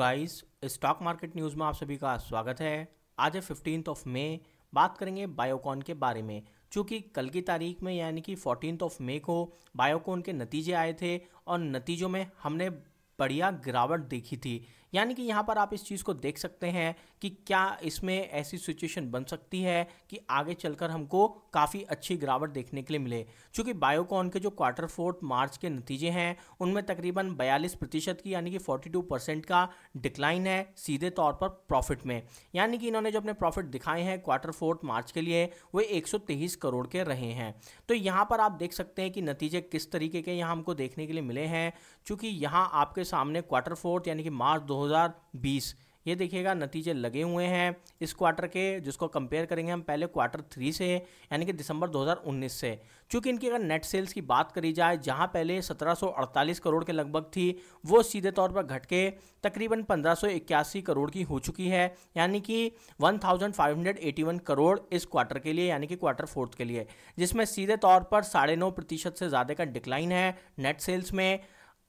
guys stock market news में आप सभी का स्वागत है आज है फिफ्टीन ऑफ मे बात करेंगे बायोकॉन के बारे में चूँकि कल की तारीख में यानी कि फोर्टीन ऑफ मे को बायोकॉन के नतीजे आए थे और नतीजों में हमने बढ़िया गिरावट देखी थी यानी कि यहाँ पर आप इस चीज़ को देख सकते हैं कि क्या इसमें ऐसी सिचुएशन बन सकती है कि आगे चलकर हमको काफ़ी अच्छी गिरावट देखने के लिए मिले चूँकि बायोकॉन के जो क्वार्टर फोर्थ मार्च के नतीजे हैं उनमें तकरीबन बयालीस प्रतिशत की यानी कि फोर्टी टू परसेंट का डिक्लाइन है सीधे तौर पर प्रॉफिट में यानी कि इन्होंने जो अपने प्रॉफिट दिखाए हैं क्वार्टर फोर्थ मार्च के लिए वे एक करोड़ के रहे हैं तो यहाँ पर आप देख सकते हैं कि नतीजे किस तरीके के यहाँ हमको देखने के लिए मिले हैं चूँकि यहाँ आपके सामने क्वार्टर फोर्थ यानी कि मार्च दो 2020 ये देखिएगा नतीजे लगे हुए हैं इस क्वार्टर के जिसको कंपेयर करेंगे हम पहले क्वार्टर थ्री से यानी कि दिसंबर 2019 से चूंकि इनकी अगर नेट सेल्स की बात करी जाए जहां पहले 1748 करोड़ के लगभग थी वो सीधे तौर पर घट के तकरीबन 1581 करोड़ की हो चुकी है यानी कि 1581 करोड़ इस क्वार्टर के लिए यानी कि क्वार्टर फोर्थ के लिए जिसमें सीधे तौर पर साढ़े प्रतिशत से ज़्यादा का डिक्लाइन है नेट सेल्स में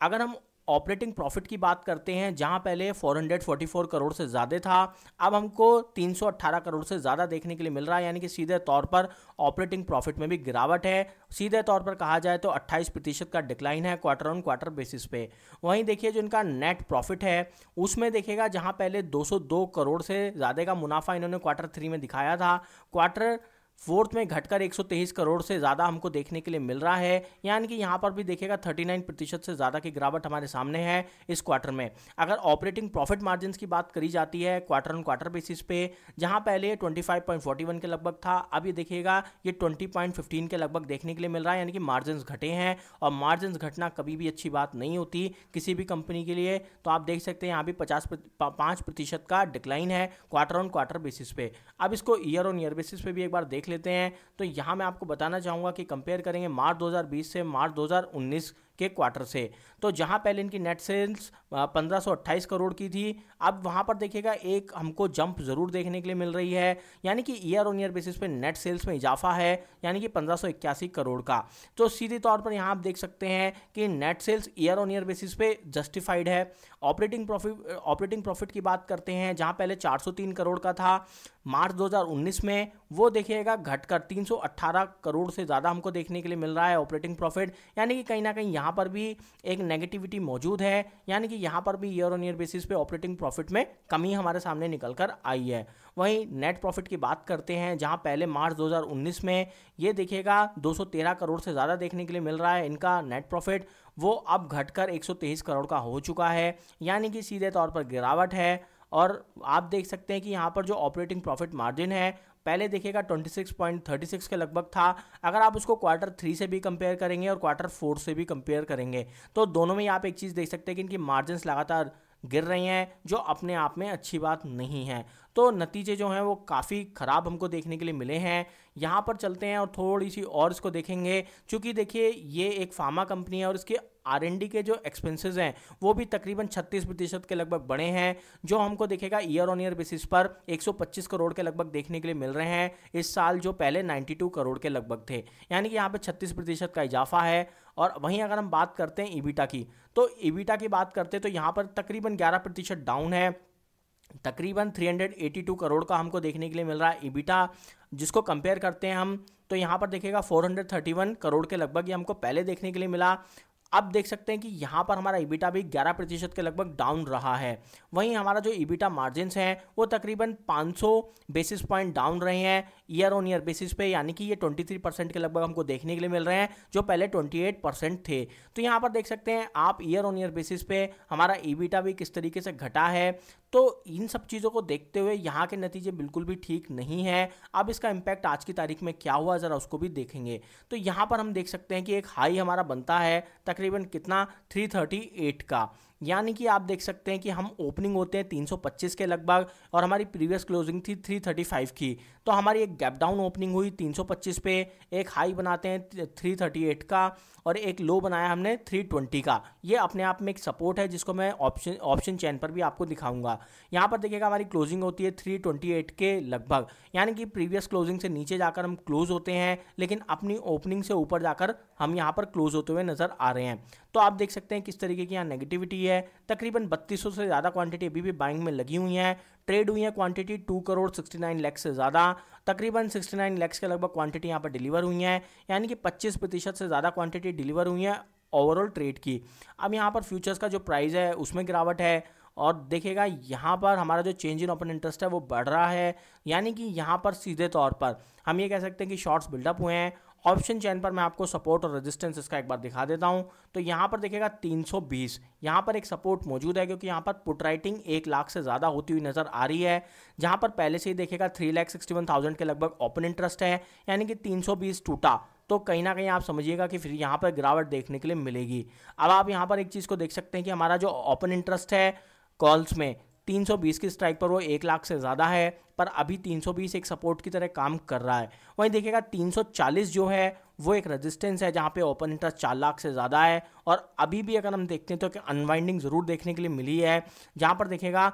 अगर हम ऑपरेटिंग प्रॉफिट की बात करते हैं जहां पहले 444 करोड़ से ज़्यादा था अब हमको 318 करोड़ से ज़्यादा देखने के लिए मिल रहा है यानी कि सीधे तौर पर ऑपरेटिंग प्रॉफिट में भी गिरावट है सीधे तौर पर कहा जाए तो 28 प्रतिशत का डिक्लाइन है क्वार्टर ऑन क्वार्टर बेसिस पे वहीं देखिए जो इनका नेट प्रॉफिट है उसमें देखेगा जहाँ पहले दो करोड़ से ज़्यादा का मुनाफा इन्होंने क्वार्टर थ्री में दिखाया था क्वार्टर फोर्थ में घटकर 123 करोड़ से ज़्यादा हमको देखने के लिए मिल रहा है यानी कि यहाँ पर भी देखेगा 39 प्रतिशत से ज़्यादा की गिरावट हमारे सामने है इस क्वार्टर में अगर ऑपरेटिंग प्रॉफिट मार्जिन की बात करी जाती है क्वार्टर ऑन क्वार्टर बेसिस पे जहाँ पहले 25.41 के लगभग था अब ये देखिएगा ये 20.15 के लगभग देखने के लिए मिल रहा है यानी कि मार्जिन घटे हैं और मार्जिन घटना कभी भी अच्छी बात नहीं होती किसी भी कंपनी के लिए तो आप देख सकते हैं यहाँ भी पचास पाँच प्रतिशत का डिक्लाइन है क्वार्टर ऑन क्वार्टर बेसिस पे अब इसको ईयर ऑन ईयर बेसिस पे भी एक बार देख लेते हैं तो यहाँ मैं आपको बताना चाहूँगा कि कंपेयर करेंगे मार्च 2020 से मार्च 2019 के क्वार्टर से तो जहां पहले इनकी नेट सेल्स पंद्रह करोड़ की थी अब वहां पर देखिएगा एक हमको जंप जरूर देखने के लिए मिल रही है यानी कि ईयर ऑन ईयर बेसिस पे नेट सेल्स में इजाफा है यानी कि पंद्रह करोड़ का तो सीधे तौर पर यहां आप देख सकते हैं कि net sales year on year basis पे जस्टिफाइड है ऑपरेटिंग प्रॉफिट ऑपरेटिंग प्रॉफिट की बात करते हैं जहाँ पहले 403 करोड़ का था मार्च 2019 में वो देखिएगा घटकर 318 करोड़ से ज़्यादा हमको देखने के लिए मिल रहा है ऑपरेटिंग प्रॉफिट यानी कि कहीं ना कहीं यहाँ यहाँ पर भी एक नेगेटिविटी मौजूद है यानी कि यहाँ पर भी ईयर ऑन ईयर बेसिस पे ऑपरेटिंग प्रॉफिट में कमी हमारे सामने निकल कर आई है वहीं नेट प्रॉफिट की बात करते हैं जहाँ पहले मार्च 2019 में ये देखिएगा 213 करोड़ से ज़्यादा देखने के लिए मिल रहा है इनका नेट प्रॉफिट वो अब घटकर 123 करोड़ का हो चुका है यानी कि सीधे तौर पर गिरावट है और आप देख सकते हैं कि यहाँ पर जो ऑपरेटिंग प्रॉफिट मार्जिन है पहले देखिएगा 26.36 के लगभग था अगर आप उसको क्वार्टर थ्री से भी कंपेयर करेंगे और क्वार्टर फोर से भी कंपेयर करेंगे तो दोनों में आप एक चीज़ देख सकते हैं कि इनकी मार्जिन लगातार गिर रही हैं जो अपने आप में अच्छी बात नहीं है तो नतीजे जो हैं वो काफ़ी ख़राब हमको देखने के लिए मिले हैं यहाँ पर चलते हैं और थोड़ी सी और इसको देखेंगे चूँकि देखिए ये एक फार्मा कंपनी है और इसके आर के जो एक्सपेंसेस हैं वो भी तकरीबन 36 प्रतिशत के लगभग बढ़े हैं जो हमको देखेगा ईयर ऑन ईयर बेसिस पर 125 करोड़ के लगभग देखने के लिए मिल रहे हैं इस साल जो पहले 92 करोड़ के लगभग थे यानी कि यहाँ पे 36 प्रतिशत का इजाफा है और वहीं अगर हम बात करते हैं ईबीटा की तो ईबीटा की बात करते हैं तो यहाँ पर तकरीबन ग्यारह प्रतिशत डाउन है तकरीबन 382 करोड़ का हमको देखने के लिए मिल रहा है इबिटा जिसको कंपेयर करते हैं हम तो यहाँ पर देखिएगा 431 करोड़ के लगभग ये हमको पहले देखने के लिए मिला अब देख सकते हैं कि यहाँ पर हमारा इबिटा भी 11 प्रतिशत के लगभग डाउन रहा है वहीं हमारा जो इबिटा मार्जिनस हैं वो तकरीबन 500 बेसिस पॉइंट डाउन रहे हैं ईयर ऑन ईयर बेसिस पे यानी कि ये 23 परसेंट के लगभग हमको देखने के लिए मिल रहे हैं जो पहले 28 परसेंट थे तो यहाँ पर देख सकते हैं आप ईयर ऑन ईयर बेसिस पे हमारा ईबीटा भी किस तरीके से घटा है तो इन सब चीज़ों को देखते हुए यहाँ के नतीजे बिल्कुल भी ठीक नहीं है अब इसका इम्पैक्ट आज की तारीख में क्या हुआ ज़रा उसको भी देखेंगे तो यहाँ पर हम देख सकते हैं कि एक हाई हमारा बनता है तकरीबन कितना थ्री का यानी कि आप देख सकते हैं कि हम ओपनिंग होते हैं 325 के लगभग और हमारी प्रीवियस क्लोजिंग थी 335 की तो हमारी एक गैप डाउन ओपनिंग हुई 325 पे एक हाई बनाते हैं 338 का और एक लो बनाया हमने 320 का ये अपने आप में एक सपोर्ट है जिसको मैं ऑप्शन ऑप्शन चैन पर भी आपको दिखाऊंगा यहाँ पर देखिएगा हमारी क्लोजिंग होती है थ्री के लगभग यानी कि प्रीवियस क्लोजिंग से नीचे जाकर हम क्लोज होते हैं लेकिन अपनी ओपनिंग से ऊपर जाकर हम यहाँ पर क्लोज होते हुए नजर आ रहे हैं तो आप देख सकते हैं किस तरीके की यहाँ नेगेटिविटी है तकरीबन बत्तीस से ज़्यादा क्वांटिटी अभी भी बाइंग में लगी हुई हैं ट्रेड हुई है quantity two crore sixty nine lakh से ज़्यादा तकरीबन सिक्सटी नाइन लैक्स के लगभग क्वांटिटी यहाँ पर डिलीवर हुई हैं यानी कि पच्चीस प्रतिशत से ज़्यादा क्वांटिटी डिलीवर हुई है ओवरऑल ट्रेड की अब यहाँ पर फ्यूचर्स का जो प्राइस है उसमें गिरावट है और देखेगा यहाँ पर हमारा जो चेंज इन ओपन इंटरेस्ट है वो बढ़ रहा है यानी कि यहाँ पर सीधे तौर पर हम ये कह सकते हैं कि शॉर्ट्स बिल्डअप हुए हैं ऑप्शन चैन पर मैं आपको सपोर्ट और रेजिस्टेंस इसका एक बार दिखा देता हूं तो यहां पर देखेगा 320 यहां पर एक सपोर्ट मौजूद है क्योंकि यहां पर पुट राइटिंग एक लाख से ज़्यादा होती हुई नजर आ रही है जहां पर पहले से ही देखेगा three lakh sixty one thousand के लगभग ओपन इंटरेस्ट है यानी कि तीन सौ बीस टूटा तो कहीं ना कहीं आप समझिएगा कि फिर यहाँ पर गिरावट देखने के लिए मिलेगी अब आप यहाँ पर एक चीज़ को देख सकते हैं कि हमारा जो ओपन इंटरेस्ट है कॉल्स में 320 की स्ट्राइक पर वो एक लाख से ज़्यादा है पर अभी 320 एक सपोर्ट की तरह काम कर रहा है वहीं देखिएगा 340 जो है वो एक रेजिस्टेंस है जहाँ पे ओपन इंटरेस्ट चार लाख से ज़्यादा है और अभी भी अगर हम देखते हैं तो एक अनवाइंडिंग ज़रूर देखने के लिए मिली है जहाँ पर देखेगा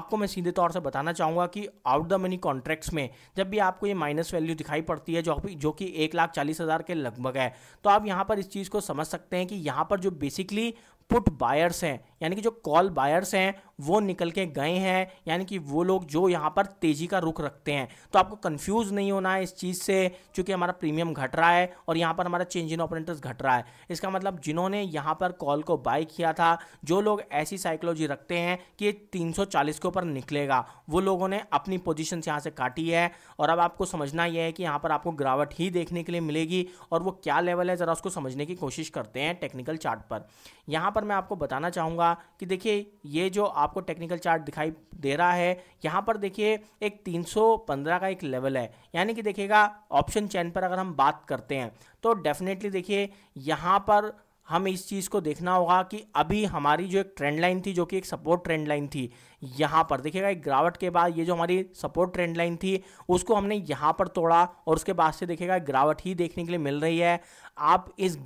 आपको मैं सीधे तौर से बताना चाहूँगा कि आउट द मनी कॉन्ट्रैक्ट्स में जब भी आपको ये माइनस वैल्यू दिखाई पड़ती है जो जो कि एक लाख चालीस हज़ार के लगभग है तो आप यहाँ पर इस चीज़ को समझ सकते हैं कि यहाँ पर जो बेसिकली पुट बायर्स हैं यानी कि जो कॉल बायर्स हैं वो निकल के गए हैं यानी कि वो लोग जो यहाँ पर तेज़ी का रुख रखते हैं तो आपको कंफ्यूज नहीं होना है इस चीज़ से क्योंकि हमारा प्रीमियम घट रहा है और यहाँ पर हमारा चेंज इन ऑपरेटर्स घट रहा है इसका मतलब जिन्होंने यहाँ पर कॉल को बाय किया था जो लोग ऐसी साइकोलॉजी रखते हैं कि तीन के ऊपर निकलेगा वो लोगों ने अपनी पोजिशन यहाँ से काटी है और अब आपको समझना यह है कि यहाँ पर आपको गिरावट ही देखने के लिए मिलेगी और वो क्या लेवल है ज़रा उसको समझने की कोशिश करते हैं टेक्निकल चार्ट पर यहाँ पर मैं आपको बताना चाहूँगा होगा कि देखिए ये जो आपको टेक्निकल चार्ट दिखाई दे रहा है यहाँ पर देखिए एक 315 का एक लेवल है यानी कि देखिएगा ऑप्शन चैन पर अगर हम बात करते हैं तो डेफिनेटली देखिए यहाँ पर हम इस चीज़ को देखना होगा कि अभी हमारी जो एक ट्रेंड लाइन थी जो कि एक सपोर्ट ट्रेंड लाइन थी यहाँ पर देखिएगा एक गिरावट के बाद ये जो हमारी सपोर्ट ट्रेंड लाइन थी उसको हमने यहाँ पर तोड़ा और उसके बाद से देखिएगा गिरावट ही देखने के लिए मिल रही है आप इस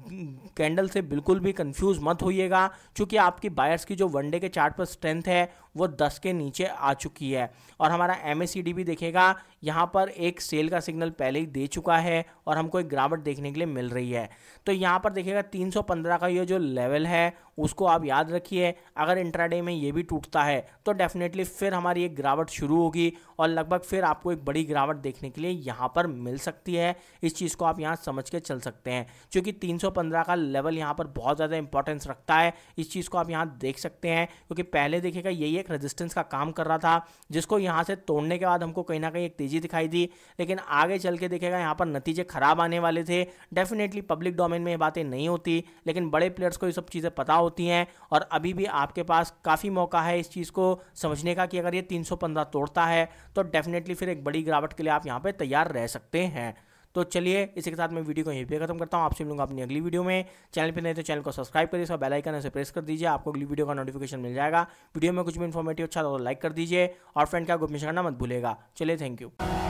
कैंडल से बिल्कुल भी कंफ्यूज मत होइएगा क्योंकि आपकी बायर्स की जो वनडे के चार्ट पर स्ट्रेंथ है वो 10 के नीचे आ चुकी है और हमारा एम भी देखेगा यहाँ पर एक सेल का सिग्नल पहले ही दे चुका है और हमको एक गिरावट देखने के लिए मिल रही है तो यहाँ पर देखेगा 315 का ये जो लेवल है उसको आप याद रखिए अगर इंट्राडे में ये भी टूटता है तो डेफिनेटली फिर हमारी एक गिरावट शुरू होगी और लगभग फिर आपको एक बड़ी गिरावट देखने के लिए यहाँ पर मिल सकती है इस चीज़ को आप यहाँ समझ के चल सकते हैं क्योंकि 315 का लेवल यहाँ पर बहुत ज़्यादा इंपॉर्टेंस रखता है इस चीज़ को आप यहाँ देख सकते हैं क्योंकि पहले देखिएगा यही एक रजिस्टेंस का काम कर रहा था जिसको यहाँ से तोड़ने के बाद हमको कहीं ना कहीं एक तेज़ी दिखाई दी लेकिन आगे चल के देखेगा यहाँ पर नतीजे ख़राब आने वाले थे डेफिनेटली पब्लिक डोमेन में ये बातें नहीं होती लेकिन बड़े प्लेयर्स को ये सब चीज़ें पता होती हैं और अभी भी आपके पास काफ़ी मौका है इस चीज़ को समझने का कि अगर ये 315 तोड़ता है तो डेफिनेटली फिर एक बड़ी गिरावट के लिए आप यहाँ पर तैयार रह सकते हैं तो चलिए इसी के साथ मैं वीडियो को यहीं पे खत्म करता हूँ आपसे मिलूंगा अपनी अगली वीडियो में चैनल पे नहीं तो चैनल को सब्सक्राइब करिए इसका बेल आइकन ऐसे प्रेस कर दीजिए आपको अगली वीडियो का नोटिफिकेशन मिल जाएगा वीडियो में कुछ भी इन्फॉर्मेटिव अच्छा तो लाइक कर दीजिए और फ्रेंड का गुप्त करना मत भूलेगा चलिए थैंक यू